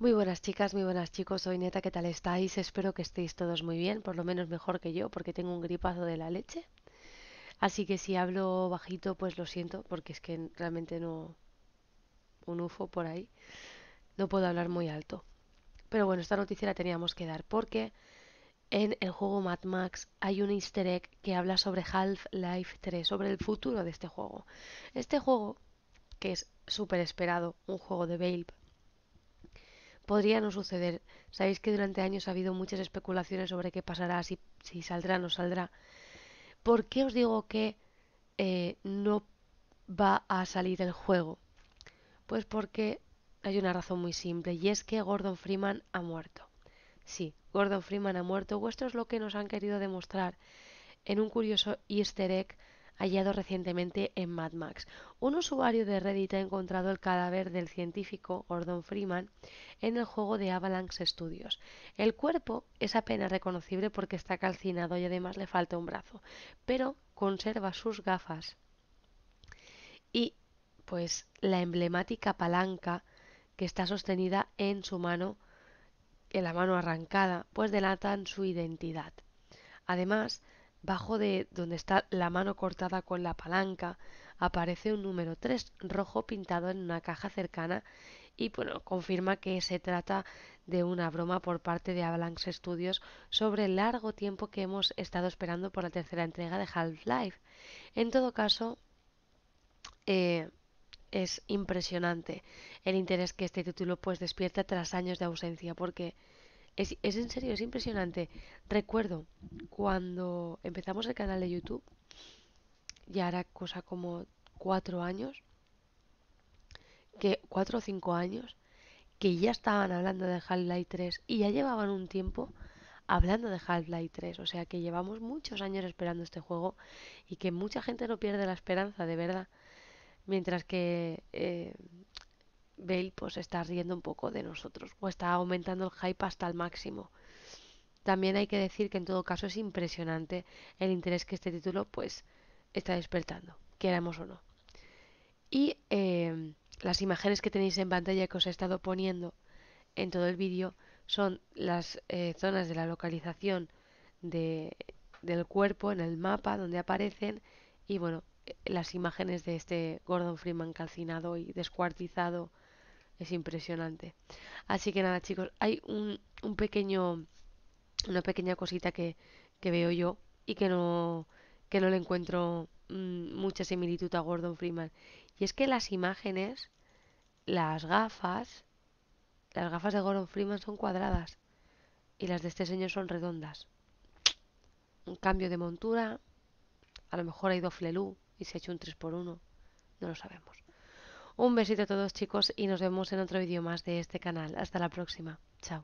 Muy buenas chicas, muy buenas chicos, soy Neta, ¿qué tal estáis? Espero que estéis todos muy bien, por lo menos mejor que yo, porque tengo un gripazo de la leche. Así que si hablo bajito, pues lo siento, porque es que realmente no... un ufo por ahí. No puedo hablar muy alto. Pero bueno, esta noticia la teníamos que dar, porque en el juego Mad Max hay un easter egg que habla sobre Half-Life 3, sobre el futuro de este juego. Este juego, que es súper esperado, un juego de Valve, podría no suceder. Sabéis que durante años ha habido muchas especulaciones sobre qué pasará, si, si saldrá o no saldrá. ¿Por qué os digo que eh, no va a salir el juego? Pues porque hay una razón muy simple y es que Gordon Freeman ha muerto. Sí, Gordon Freeman ha muerto. Vuestro es lo que nos han querido demostrar en un curioso easter egg hallado recientemente en Mad Max. Un usuario de Reddit ha encontrado el cadáver del científico Gordon Freeman en el juego de Avalanche Studios. El cuerpo es apenas reconocible porque está calcinado y además le falta un brazo, pero conserva sus gafas y pues la emblemática palanca que está sostenida en su mano, en la mano arrancada, pues delatan su identidad. Además, Bajo de donde está la mano cortada con la palanca aparece un número 3 rojo pintado en una caja cercana y bueno, confirma que se trata de una broma por parte de Avalanche Studios sobre el largo tiempo que hemos estado esperando por la tercera entrega de Half-Life. En todo caso, eh, es impresionante el interés que este título pues despierta tras años de ausencia porque es, en serio, es impresionante. Recuerdo cuando empezamos el canal de YouTube, ya era cosa como cuatro años, que cuatro o cinco años, que ya estaban hablando de Half-Life 3 y ya llevaban un tiempo hablando de Half-Life 3, o sea que llevamos muchos años esperando este juego y que mucha gente no pierde la esperanza, de verdad. Mientras que eh, Bale pues está riendo un poco de nosotros o está aumentando el hype hasta el máximo. También hay que decir que en todo caso es impresionante el interés que este título pues está despertando, queramos o no. Y em, las imágenes que tenéis en pantalla que os he estado poniendo en todo el vídeo son las eh, zonas de la localización del cuerpo en el mapa donde aparecen y bueno, eh, las imágenes de este Gordon Freeman calcinado y descuartizado es impresionante. Así que nada, chicos, hay un, pequeño, una pequeña cosita que, que, veo yo y que no, que no le encuentro mm, mucha similitud a Gordon Freeman. Y es que las imágenes, las gafas, las gafas de Gordon Freeman son cuadradas y las de este señor son redondas. Un cambio de montura, a lo mejor ha ido y se ha hecho un 3x1, no lo sabemos. Un besito a todos chicos y nos vemos en otro vídeo más de este canal. Hasta la próxima. Chao.